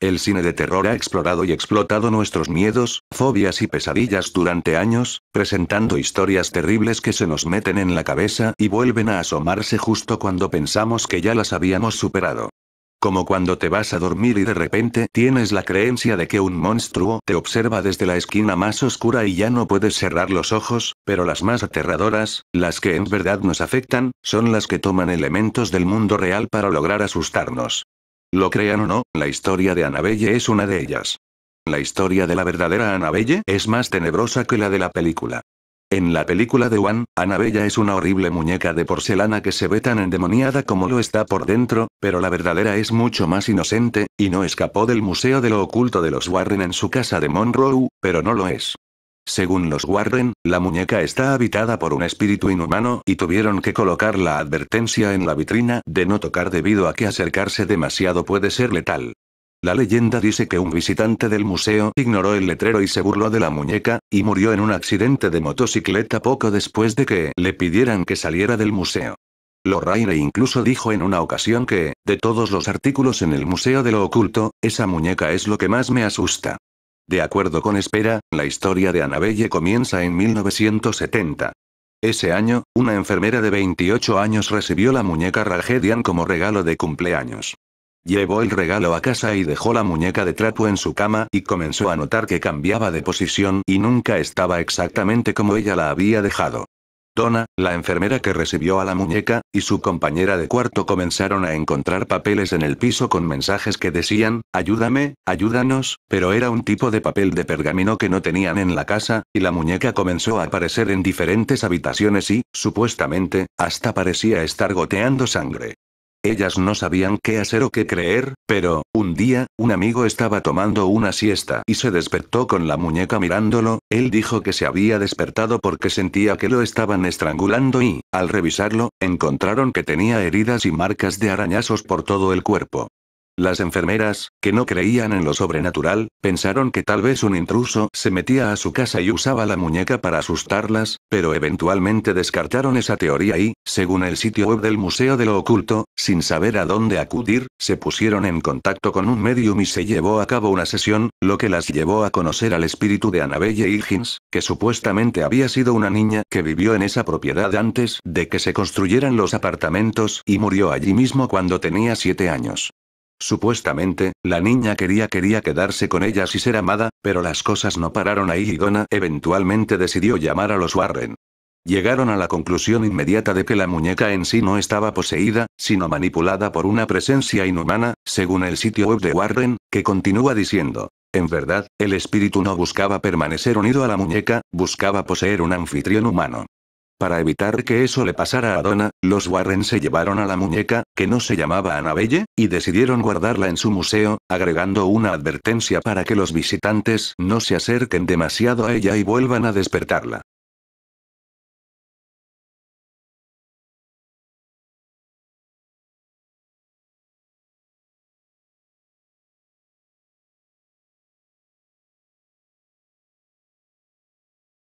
El cine de terror ha explorado y explotado nuestros miedos, fobias y pesadillas durante años, presentando historias terribles que se nos meten en la cabeza y vuelven a asomarse justo cuando pensamos que ya las habíamos superado. Como cuando te vas a dormir y de repente tienes la creencia de que un monstruo te observa desde la esquina más oscura y ya no puedes cerrar los ojos, pero las más aterradoras, las que en verdad nos afectan, son las que toman elementos del mundo real para lograr asustarnos. Lo crean o no, la historia de Annabelle es una de ellas. La historia de la verdadera Annabelle es más tenebrosa que la de la película. En la película de One, Annabelle es una horrible muñeca de porcelana que se ve tan endemoniada como lo está por dentro, pero la verdadera es mucho más inocente, y no escapó del Museo de lo Oculto de los Warren en su casa de Monroe, pero no lo es. Según los Warren, la muñeca está habitada por un espíritu inhumano y tuvieron que colocar la advertencia en la vitrina de no tocar debido a que acercarse demasiado puede ser letal. La leyenda dice que un visitante del museo ignoró el letrero y se burló de la muñeca, y murió en un accidente de motocicleta poco después de que le pidieran que saliera del museo. Lorraine incluso dijo en una ocasión que, de todos los artículos en el Museo de lo Oculto, esa muñeca es lo que más me asusta. De acuerdo con Espera, la historia de Annabelle comienza en 1970. Ese año, una enfermera de 28 años recibió la muñeca Ragedian como regalo de cumpleaños. Llevó el regalo a casa y dejó la muñeca de trapo en su cama y comenzó a notar que cambiaba de posición y nunca estaba exactamente como ella la había dejado. Donna, la enfermera que recibió a la muñeca, y su compañera de cuarto comenzaron a encontrar papeles en el piso con mensajes que decían, ayúdame, ayúdanos, pero era un tipo de papel de pergamino que no tenían en la casa, y la muñeca comenzó a aparecer en diferentes habitaciones y, supuestamente, hasta parecía estar goteando sangre ellas no sabían qué hacer o qué creer, pero, un día, un amigo estaba tomando una siesta y se despertó con la muñeca mirándolo, él dijo que se había despertado porque sentía que lo estaban estrangulando y, al revisarlo, encontraron que tenía heridas y marcas de arañazos por todo el cuerpo. Las enfermeras, que no creían en lo sobrenatural, pensaron que tal vez un intruso se metía a su casa y usaba la muñeca para asustarlas, pero eventualmente descartaron esa teoría y, según el sitio web del Museo de lo Oculto, sin saber a dónde acudir, se pusieron en contacto con un medium y se llevó a cabo una sesión, lo que las llevó a conocer al espíritu de Annabelle Higgins, que supuestamente había sido una niña que vivió en esa propiedad antes de que se construyeran los apartamentos y murió allí mismo cuando tenía siete años. Supuestamente, la niña quería quería quedarse con ellas y ser amada, pero las cosas no pararon ahí y Donna eventualmente decidió llamar a los Warren. Llegaron a la conclusión inmediata de que la muñeca en sí no estaba poseída, sino manipulada por una presencia inhumana, según el sitio web de Warren, que continúa diciendo, en verdad, el espíritu no buscaba permanecer unido a la muñeca, buscaba poseer un anfitrión humano. Para evitar que eso le pasara a Donna, los Warren se llevaron a la muñeca, que no se llamaba Annabelle, y decidieron guardarla en su museo, agregando una advertencia para que los visitantes no se acerquen demasiado a ella y vuelvan a despertarla.